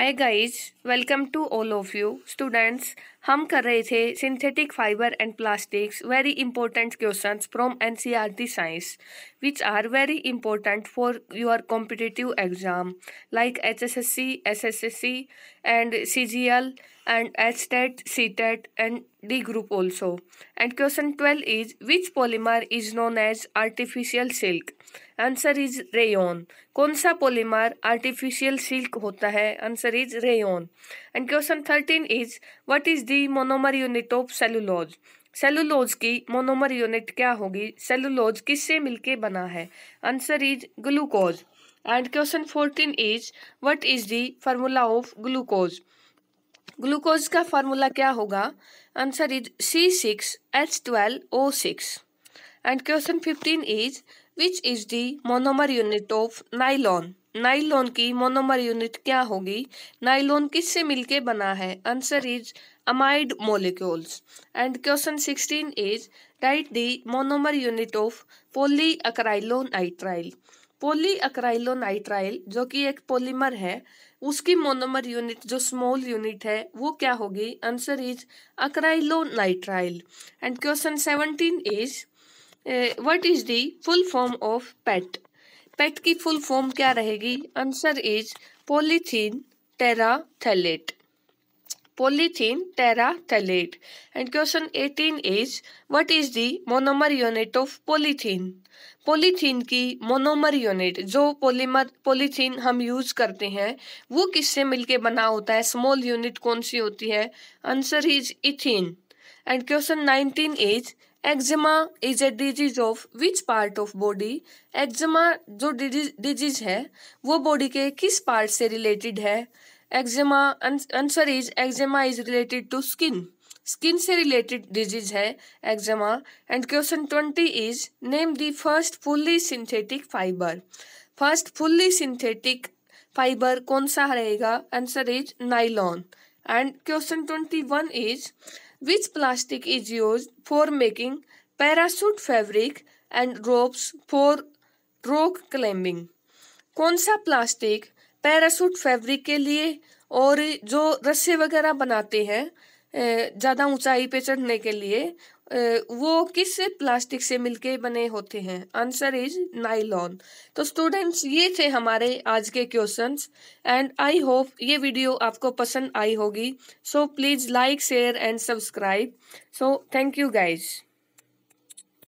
Hi guys, welcome to all of you students. हम कर रहे थे synthetic fibre and plastics very important questions from NCERT science which are very important for your competitive exam like H S S S S C S C and C G L and H TET C TET and D group also and question twelve is which polymer is known as artificial silk answer is rayon कौन सा polymer artificial silk होता है answer is rayon and question thirteen is what is the कोई monomer unit of cellulose cellulose की monomer unit क्या होगी cellulose किससे मिलके बना है answer is glucose and question fourteen is what is the formula of glucose glucose का formula क्या होगा answer is C six H twelve O six and question fifteen is which is the monomer unit of nylon nylon की monomer unit क्या होगी nylon किससे मिलके बना है answer is amide molecules. And question 16 is write the monomer unit of polyacrylonitrile. Polyacrylonitrile जो कि एक पॉलीमर है उसकी मोनोमर यूनिट जो स्मॉल यूनिट है वो क्या होगी answer is acrylonitrile and question seventeen is what is the full form of PET PET की फुल फॉर्म क्या रहेगी answer is polythene terephthalate polythene terephthalate. And question 18 is what is the monomer unit of polythene? Polythene की monomer unit जो polymer polythene हम use करते हैं वो किससे मिलके बना होता है स्मॉल यूनिट कौन सी होती है answer is ethene and question nineteen is eczema is a disease of which part of body eczema जो डिजीज है वो बॉडी के किस पार्ट से रिलेटेड है eczema answer is eczema is related to skin skin से रिलेटेड डिजीज है eczema and question twenty is name the first fully synthetic fibre first fully synthetic fibre कौन सा रहेगा answer is nylon and question twenty one is which plastic is use for making parachute fabric and ropes for rock climbing कौन सा plastic parachute fabric के लिए और जो रस्से वगैरह बनाते हैं ज़्यादा ऊंचाई पे चढ़ने के लिए वो किस प्लास्टिक से मिलके बने होते हैं आंसर इज नाइलॉन तो स्टूडेंट्स ये थे हमारे आज के क्वेश्चंस एंड आई होप ये वीडियो आपको पसंद आई होगी so please like share and subscribe so thank you guys